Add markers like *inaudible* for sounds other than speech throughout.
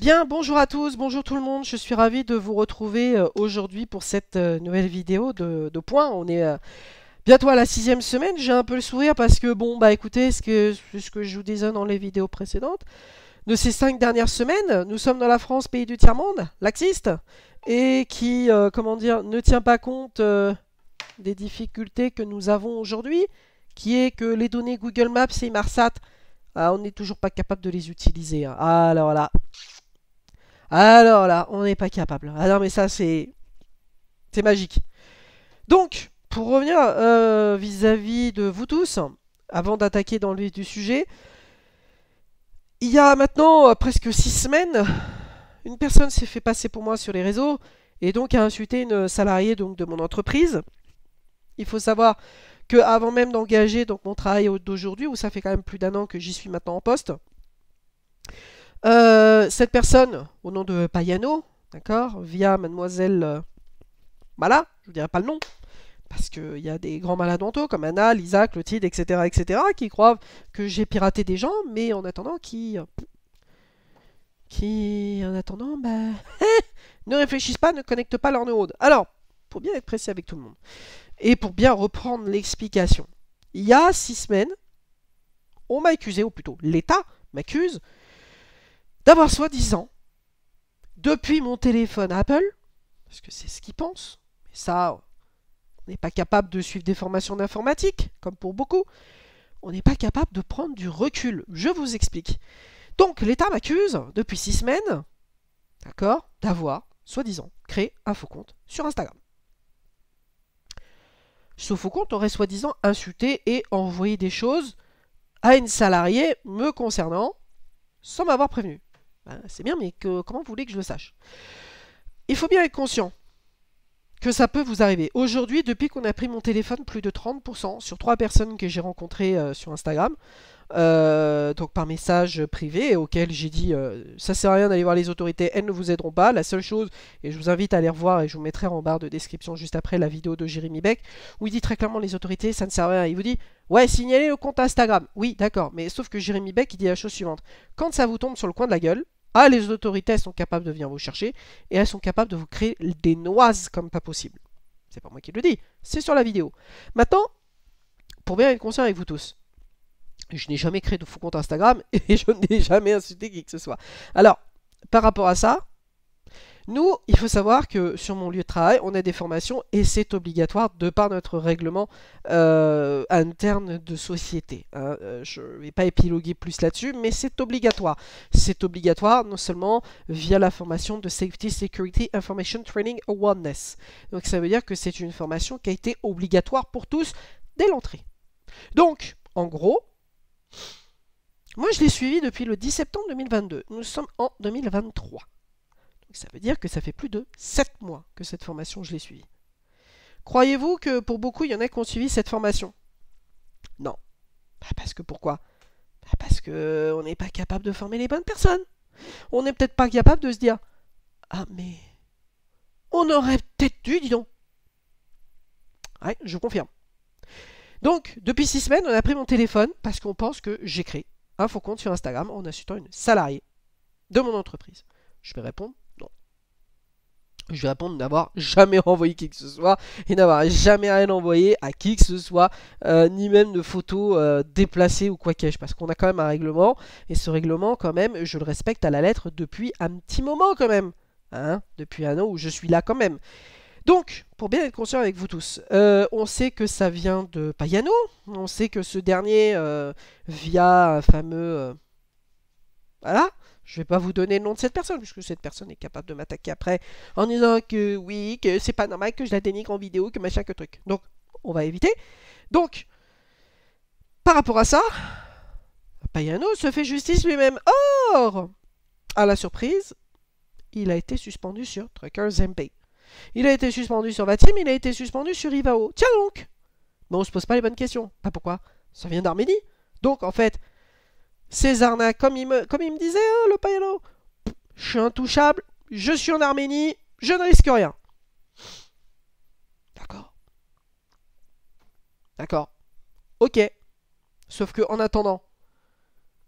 Bien, bonjour à tous, bonjour tout le monde, je suis ravie de vous retrouver euh, aujourd'hui pour cette euh, nouvelle vidéo de, points. On est euh, bientôt à la sixième semaine, j'ai un peu le sourire parce que, bon, bah écoutez, ce que, ce que je vous disais dans les vidéos précédentes, de ces cinq dernières semaines, nous sommes dans la France, pays du tiers-monde, laxiste, et qui, comment dire, ne tient pas compte des difficultés que nous avons aujourd'hui, qui est que les données Google Maps et Marsat, ah, on n'est toujours pas capable de les utiliser. Hein. Alors ah, là... Alors là, on n'est pas capable. Ah non, mais ça, c'est... C'est magique. Donc, pour revenir euh, vis-à-vis de vous tous, avant d'attaquer dans le vif du sujet, il y a maintenant euh, presque six semaines, une personne s'est fait passer pour moi sur les réseaux et donc a insulté une salariée donc, de mon entreprise. Il faut savoir que avant même d'engager mon travail d'aujourd'hui, où ça fait quand même plus d'un an que j'y suis maintenant en poste, euh, cette personne, au nom de Payano, d'accord, via mademoiselle... Voilà, euh, je ne dirai pas le nom, parce qu'il y a des grands malades mentaux comme Anna, Lisa, Clotilde, etc., etc., qui croient que j'ai piraté des gens, mais en attendant, qui. qui, en attendant, bah. *laughs* ne réfléchissent pas, ne connectent pas leurs neurones. Alors, pour bien être précis avec tout le monde, et pour bien reprendre l'explication, il y a six semaines, on m'a accusé, ou plutôt l'État m'accuse, d'avoir soi-disant, depuis mon téléphone Apple, parce que c'est ce qu'ils pensent, mais ça, on n'est pas capable de suivre des formations d'informatique, comme pour beaucoup, on n'est pas capable de prendre du recul. Je vous explique. Donc l'État m'accuse, depuis six semaines, d'accord, d'avoir, soi-disant, créé un faux compte sur Instagram. Ce faux compte aurait soi-disant insulté et envoyé des choses à une salariée me concernant sans m'avoir prévenu. Bah, c'est bien, mais que, comment vous voulez que je le sache Il faut bien être conscient que ça peut vous arriver. Aujourd'hui, depuis qu'on a pris mon téléphone, plus de 30% sur trois personnes que j'ai rencontrées euh, sur Instagram, euh, donc par message privé, auquel j'ai dit euh, ça sert à rien d'aller voir les autorités, elles ne vous aideront pas. La seule chose, et je vous invite à aller revoir, et je vous mettrai en barre de description juste après la vidéo de Jérémy Beck, où il dit très clairement les autorités, ça ne sert à rien. Il vous dit ouais, signalez le compte Instagram. Oui, d'accord, mais sauf que Jérémy Beck, il dit la chose suivante quand ça vous tombe sur le coin de la gueule, ah, les autorités, sont capables de venir vous chercher et elles sont capables de vous créer des noises comme pas possible. C'est pas moi qui le dis, c'est sur la vidéo. Maintenant, pour bien être conscient avec vous tous, je n'ai jamais créé de faux compte Instagram *laughs* et je n'ai jamais insulté qui que ce soit. Alors, par rapport à ça, nous, il faut savoir que sur mon lieu de travail, on a des formations et c'est obligatoire de par notre règlement euh, interne de société. Hein. Euh, je ne vais pas épiloguer plus là-dessus, mais c'est obligatoire. C'est obligatoire non seulement via la formation de Safety Security Information Training Awareness. Donc ça veut dire que c'est une formation qui a été obligatoire pour tous dès l'entrée. Donc, en gros, moi je l'ai suivi depuis le 10 septembre 2022. Nous sommes en 2023. Ça veut dire que ça fait plus de 7 mois que cette formation, je l'ai suivie. Croyez-vous que pour beaucoup, il y en a qui ont suivi cette formation Non. parce que pourquoi Parce qu'on n'est pas capable de former les bonnes personnes. On n'est peut-être pas capable de se dire Ah mais on aurait peut-être dû, dis donc. Ouais, je confirme. Donc, depuis six semaines, on a pris mon téléphone parce qu'on pense que j'ai créé un faux compte sur Instagram en insultant une salariée de mon entreprise. Je vais répondre je vais répondre n'avoir jamais *laughs* envoyé qui que ce soit et n'avoir jamais rien envoyé à qui que ce soit, euh, ni même de photos euh, déplacées ou quoi que parce qu'on a quand même un règlement, et ce règlement quand même, je le respecte à la lettre depuis un petit moment quand même, hein, depuis un an où je suis là quand même. Donc, pour bien être conscient avec vous tous, euh, on sait que ça vient de Payano, on sait que ce dernier, via un fameux... voilà je ne vais pas vous donner le nom de cette personne, puisque cette personne est capable de m'attaquer après en disant que oui, que c'est pas normal, que je la dénigre en vidéo, que machin, que truc. Donc, on va éviter. Donc, par rapport à ça, Payano se fait justice lui-même. Or, à la surprise, il a été suspendu sur Trucker Zempe. Il a été suspendu sur Vatim, il a été suspendu sur Ivao. Tiens donc Mais on se pose pas les bonnes questions. Pas pourquoi Ça vient d'Arménie. Donc en fait, ces arnaques. Comme il me, comme il me disait, hein, le païano, je suis intouchable, je suis en Arménie, je ne risque rien. D'accord. D'accord. Ok. Sauf que en attendant,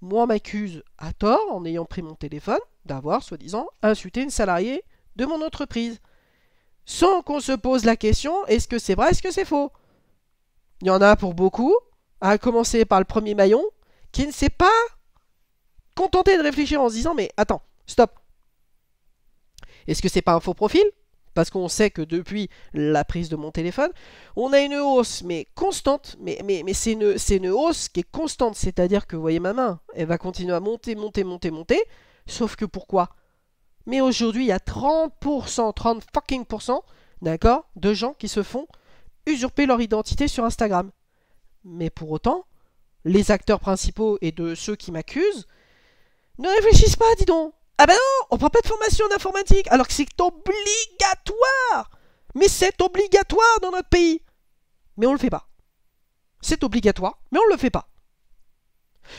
moi m'accuse à tort, en ayant pris mon téléphone, d'avoir, soi-disant, insulté une salariée de mon entreprise. Sans qu'on se pose la question, est-ce que c'est vrai, est-ce que c'est faux Il y en a pour beaucoup, à commencer par le premier maillon, qui ne s'est pas contenté de réfléchir en se disant mais attends, stop. Est-ce que c'est pas un faux profil Parce qu'on sait que depuis la prise de mon téléphone, on a une hausse mais constante, mais, mais, mais c'est une, une hausse qui est constante, c'est-à-dire que vous voyez ma main, elle va continuer à monter, monter, monter, monter, sauf que pourquoi mais aujourd'hui, il y a 30%, 30 fucking d'accord, de gens qui se font usurper leur identité sur Instagram. Mais pour autant, les acteurs principaux et de ceux qui m'accusent, ne réfléchissent pas, dis donc. Ah ben non, on prend pas de formation en informatique, alors que c'est obligatoire. Mais c'est obligatoire dans notre pays. Mais on le fait pas. C'est obligatoire, mais on le fait pas.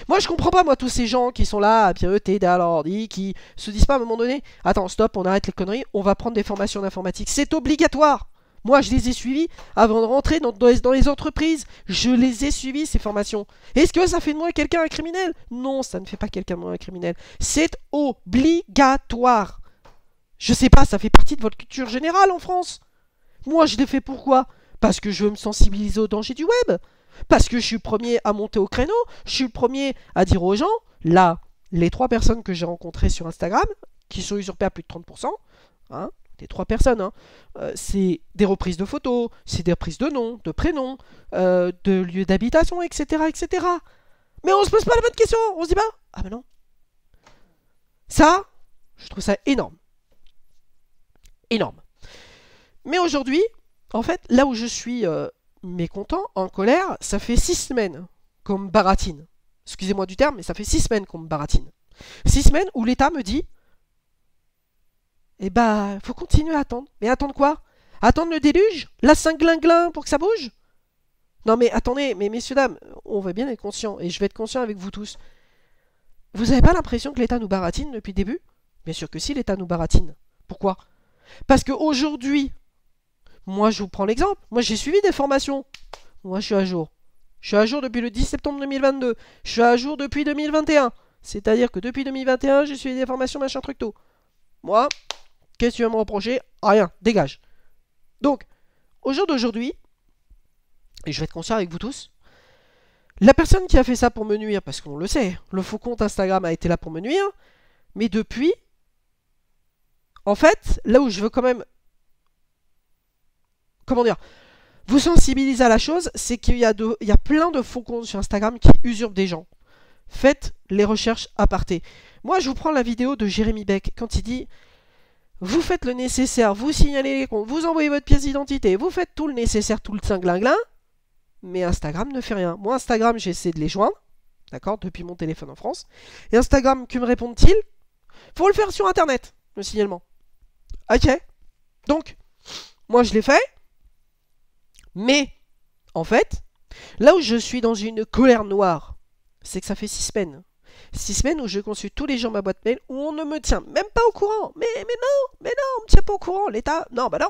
Moi, je comprends pas, moi, tous ces gens qui sont là, à piroter derrière l'ordi, qui se disent pas à un moment donné Attends, stop, on arrête les conneries, on va prendre des formations d'informatique. C'est obligatoire moi, je les ai suivis avant de rentrer dans, les, entreprises. Je les ai suivis, ces formations. Est-ce que ça fait de moi quelqu'un un criminel Non, ça ne fait pas quelqu'un de moi un criminel. C'est obligatoire. Je sais pas, ça fait partie de votre culture générale en France. Moi, je l'ai fait pourquoi Parce que je veux me sensibiliser au danger du web. Parce que je suis le premier à monter au créneau. Je suis le premier à dire aux gens, là, les trois personnes que j'ai rencontrées sur Instagram, qui sont usurpées à plus de 30%, hein, trois personnes, hein. euh, c'est des reprises de photos, c'est des reprises de noms, de prénoms, euh, de lieux d'habitation, etc., etc. Mais on se pose pas la bonne question, on se dit pas bah, Ah ben non. Ça, je trouve ça énorme. Énorme. Mais aujourd'hui, en fait, là où je suis euh, mécontent, en colère, ça fait six semaines qu'on me baratine. Excusez-moi du terme, mais ça fait six semaines qu'on me baratine. Six semaines où l'État me dit eh ben, faut continuer à attendre. Mais attendre quoi Attendre le déluge La cinglinglin pour que ça bouge Non mais attendez, mais messieurs, dames, on va bien être conscient, et je vais être conscient avec vous tous. Vous n'avez pas l'impression que l'État nous baratine depuis le début Bien sûr que si, l'État nous baratine. Pourquoi Parce qu'aujourd'hui, moi je vous prends l'exemple, moi j'ai suivi des formations. Moi je suis à jour. Je suis à jour depuis le 10 septembre 2022. Je suis à jour depuis 2021. C'est-à-dire que depuis 2021, j'ai suivi des formations machin truc tôt. Moi, Qu'est-ce que tu vas me reprocher Rien, dégage. Donc, au jour d'aujourd'hui, et je vais être conscient avec vous tous, la personne qui a fait ça pour me nuire, parce qu'on le sait, le faux compte Instagram a été là pour me nuire, mais depuis, en fait, là où je veux quand même... Comment dire Vous sensibiliser à la chose, c'est qu'il y, a Il y a plein de faux comptes sur Instagram qui usurpent des gens. Faites les recherches à parté. Moi, je vous prends la vidéo de Jérémy Beck, quand il dit vous faites le nécessaire, vous signalez les comptes, vous envoyez votre pièce d'identité, vous faites tout le nécessaire, tout le cinglingling, mais Instagram ne fait rien. Moi, Instagram, j'essaie de les joindre, d'accord, depuis mon téléphone en France. Et Instagram, que me répondent-ils Faut le faire sur Internet, le signalement. Ok Donc, moi, je l'ai fait, mais, en fait, là où je suis dans une colère noire, c'est que ça fait six semaines six semaines où je consulte tous les jours ma boîte mail, où on ne me tient même pas au courant. Mais, mais non, mais non, on me tient pas au courant. L'État, non, bah non,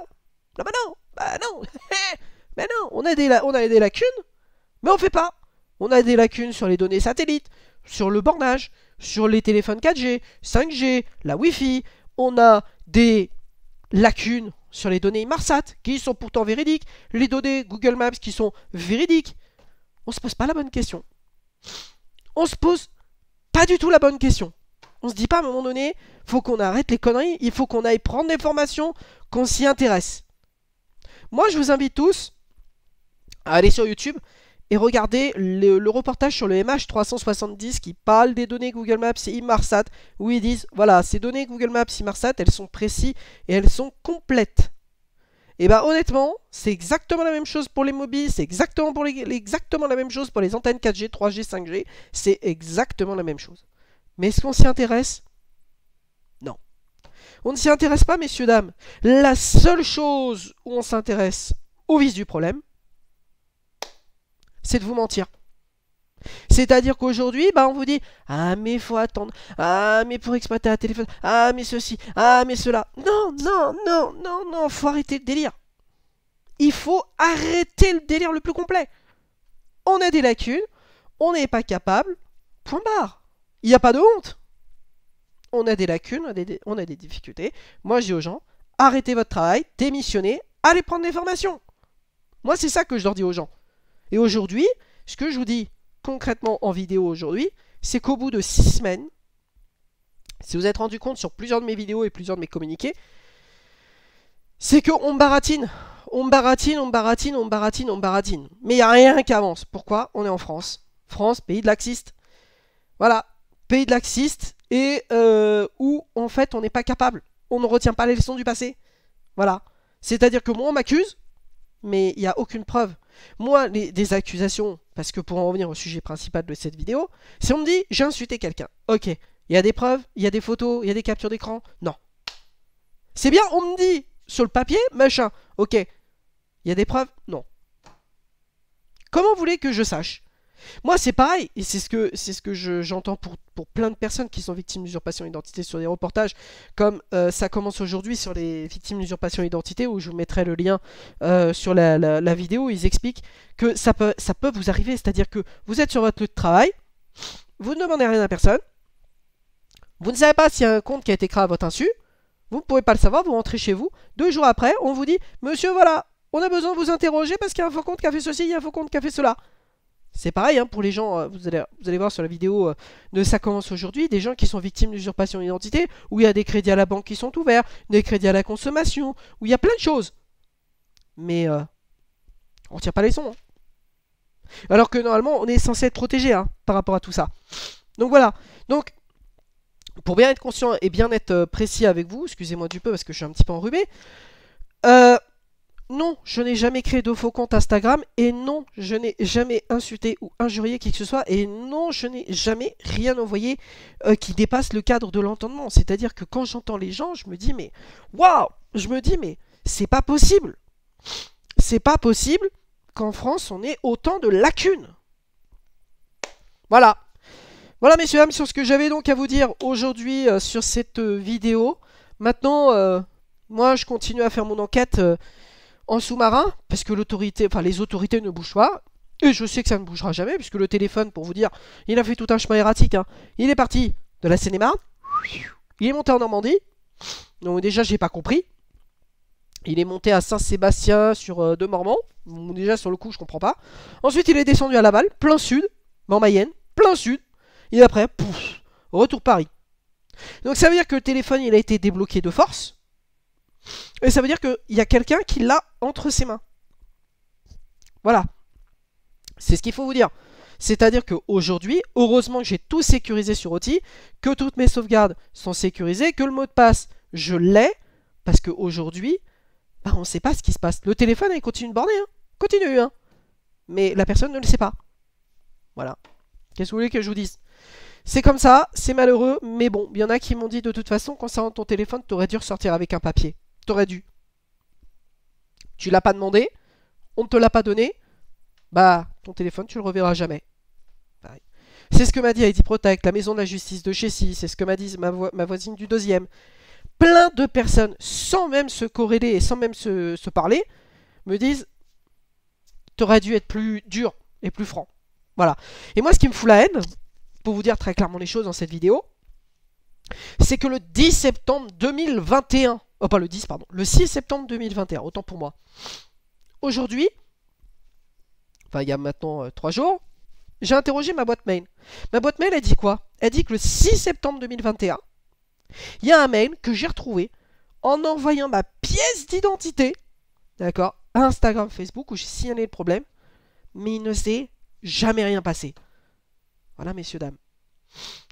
non, bah non, bah non, *laughs* Mais non, on a, des on a des lacunes, mais on fait pas. On a des lacunes sur les données satellites, sur le bornage, sur les téléphones 4G, 5G, la Wi-Fi. On a des lacunes sur les données Marsat, qui sont pourtant véridiques, les données Google Maps qui sont véridiques. On se pose pas la bonne question. On se pose pas du tout la bonne question. On se dit pas à un moment donné, faut qu'on arrête les conneries, il faut qu'on aille prendre des formations, qu'on s'y intéresse. Moi, je vous invite tous à aller sur YouTube et regarder le, reportage sur le MH370 qui parle des données Google Maps et ImARSAT, où ils disent, voilà, ces données Google Maps et e-Marsat, elles sont précises et elles sont complètes. Et eh bah ben, honnêtement, c'est exactement la même chose pour les mobiles, c'est exactement, pour exactement la même chose pour les antennes 4G, 3G, 5G, c'est exactement la même chose. Mais est-ce qu'on s'y intéresse Non. On ne s'y intéresse pas, messieurs, dames. La seule chose où on s'intéresse au vice du problème, c'est de vous mentir. C'est-à-dire qu'aujourd'hui, bah, on vous dit Ah, mais faut attendre. Ah, mais pour exploiter un téléphone. Ah, mais ceci. Ah, mais cela. Non, non, non, non, non, faut arrêter le délire. Il faut arrêter le délire le plus complet. On a des lacunes, on n'est pas capable. Point barre. Il n'y a pas de honte. On a des lacunes, on a des, on a des difficultés. Moi, je dis aux gens arrêtez votre travail, démissionnez, allez prendre des formations. Moi, c'est ça que je leur dis aux gens. Et aujourd'hui, ce que je vous dis, concrètement en vidéo aujourd'hui, c'est qu'au bout de six semaines, si vous êtes rendu compte sur plusieurs de mes vidéos et plusieurs de mes communiqués, c'est qu'on baratine, on baratine, on baratine, on baratine, on baratine. Mais il n'y a rien qui avance. Pourquoi On est en France. France, pays de laxiste. Voilà, pays de laxiste et euh, où en fait on n'est pas capable. On ne retient pas les leçons du passé. Voilà. C'est-à-dire que moi on m'accuse, mais il n'y a aucune preuve moi, des accusations, parce que pour en revenir au sujet principal de cette vidéo, si on me dit j'ai insulté quelqu'un, ok, il y a des preuves, il y a des photos, il y a des captures d'écran, non. C'est bien, on me dit sur le papier, machin, ok, il y a des preuves, non. Comment voulez vous que je sache moi, c'est pareil, et c'est ce que, c'est ce que j'entends pour, plein de personnes qui sont victimes d'usurpation d'identité sur des reportages, comme euh, ça commence aujourd'hui sur les victimes d'usurpation d'identité, où je vous mettrai le lien euh, sur la, la, la, vidéo, ils expliquent que ça peut, ça peut vous arriver, c'est-à-dire que vous êtes sur votre lieu de travail, vous ne demandez rien à personne, vous ne savez pas s'il y a un compte qui a été créé à votre insu, vous ne pouvez pas le savoir, vous rentrez chez vous, deux jours après, on vous dit, monsieur, voilà, on a besoin de vous interroger parce qu'il y a un faux compte qui a fait ceci, il y a un faux compte qui a fait cela. C'est pareil hein, pour les gens, euh, vous allez, voir sur la vidéo euh, de Ça commence aujourd'hui, des gens qui sont victimes d'usurpation d'identité, où il y a des crédits à la banque qui sont ouverts, des crédits à la consommation, où il y a plein de choses. Mais on euh, on tire pas les sons. Hein. Alors que normalement, on est censé être protégé hein, par rapport à tout ça. Donc voilà. Donc, pour bien être conscient et bien être précis avec vous, excusez-moi du peu parce que je suis un petit peu enrhumé, euh, je n'ai jamais créé de faux compte Instagram et non, je n'ai jamais insulté ou injurié qui que ce soit et non, je n'ai jamais rien envoyé euh, qui dépasse le cadre de l'entendement. C'est-à-dire que quand j'entends les gens, je me dis mais waouh, je me dis mais c'est pas possible. C'est pas possible qu'en France on ait autant de lacunes. Voilà. Voilà messieurs dames sur ce que j'avais donc à vous dire aujourd'hui euh, sur cette euh, vidéo. Maintenant, moi je continue à faire mon enquête en sous-marin, parce que l'autorité, enfin les autorités ne bougent pas. Et je sais que ça ne bougera jamais, puisque le téléphone, pour vous dire, il a fait tout un chemin erratique. Hein. Il est parti de la Seine-et-Marne, il est monté en Normandie. Donc déjà, j'ai pas compris. Il est monté à Saint-Sébastien sur euh, de Mormont. déjà, sur le coup, je comprends pas. Ensuite, il est descendu à Laval, plein sud, en Mayenne, plein sud. Et après, pouf, retour Paris. Donc ça veut dire que le téléphone, il a été débloqué de force. Et ça veut dire qu'il y a quelqu'un qui l'a entre ses mains. Voilà. C'est ce qu'il faut vous dire. C'est-à-dire qu'aujourd'hui, heureusement que j'ai tout sécurisé sur OTI, que toutes mes sauvegardes sont sécurisées, que le mot de passe, je l'ai, parce qu'aujourd'hui, bah, on ne sait pas ce qui se passe. Le téléphone, il continue de borner, hein. continue, hein. mais la personne ne le sait pas. Voilà. Qu'est-ce que vous voulez que je vous dise C'est comme ça, c'est malheureux, mais bon, il y en a qui m'ont dit de toute façon, concernant ton téléphone, t'aurais dû ressortir avec un papier. T'aurais dû tu l'as pas demandé, on ne te l'a pas donné, bah ton téléphone tu le reverras jamais. C'est ce que m'a dit Heidi Protect, la maison de la justice de Chessy, c'est ce que m'a dit ma, voisine du deuxième. Plein de personnes, sans même se corréler et sans même se, se parler, me disent T'aurais dû être plus dur et plus franc. Voilà. Et moi, ce qui me fout la haine, pour vous dire très clairement les choses dans cette vidéo, c'est que le 10 septembre 2021, Oh, pas le 10, pardon. Le 6 septembre 2021, autant pour moi. Aujourd'hui, enfin il y a maintenant euh, trois 3 jours, j'ai interrogé ma boîte mail. Ma boîte mail, elle dit quoi Elle dit que le 6 septembre 2021, il y a un mail que j'ai retrouvé en envoyant ma pièce d'identité, d'accord, Instagram, Facebook, où j'ai signalé le problème, mais il ne s'est jamais rien passé. Voilà, messieurs, dames.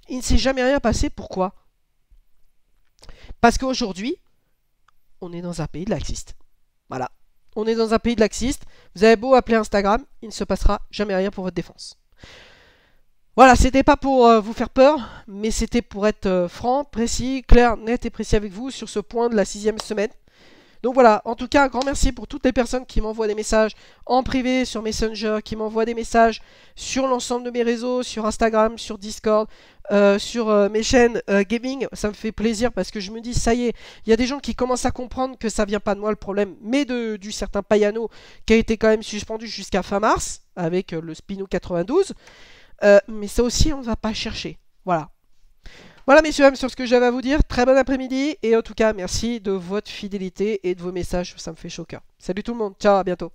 Il ne s'est jamais rien passé, pourquoi Parce qu'aujourd'hui, on est dans un pays de laxistes. Voilà. On est dans un pays de laxistes. Vous avez beau appeler Instagram, il ne se passera jamais rien pour votre défense. Voilà, c'était pas pour euh, vous faire peur, mais c'était pour être euh, franc, précis, clair, net et précis avec vous sur ce point de la sixième semaine. Donc voilà, en tout cas, un grand merci pour toutes les personnes qui m'envoient des messages en privé sur Messenger, qui m'envoient des messages sur l'ensemble de mes réseaux, sur Instagram, sur Discord, euh, sur euh, mes chaînes euh, gaming. Ça me fait plaisir parce que je me dis, ça y est, il y a des gens qui commencent à comprendre que ça vient pas de moi le problème, mais de, du certain Payano qui a été quand même suspendu jusqu'à fin mars avec le Spino 92. mais ça aussi, on ne va pas chercher. Voilà, voilà messieurs, dames, sur ce que j'avais à vous dire. Très bon après-midi et en tout cas merci de votre fidélité et de vos messages, ça me fait chaud Salut tout le monde, ciao, à bientôt.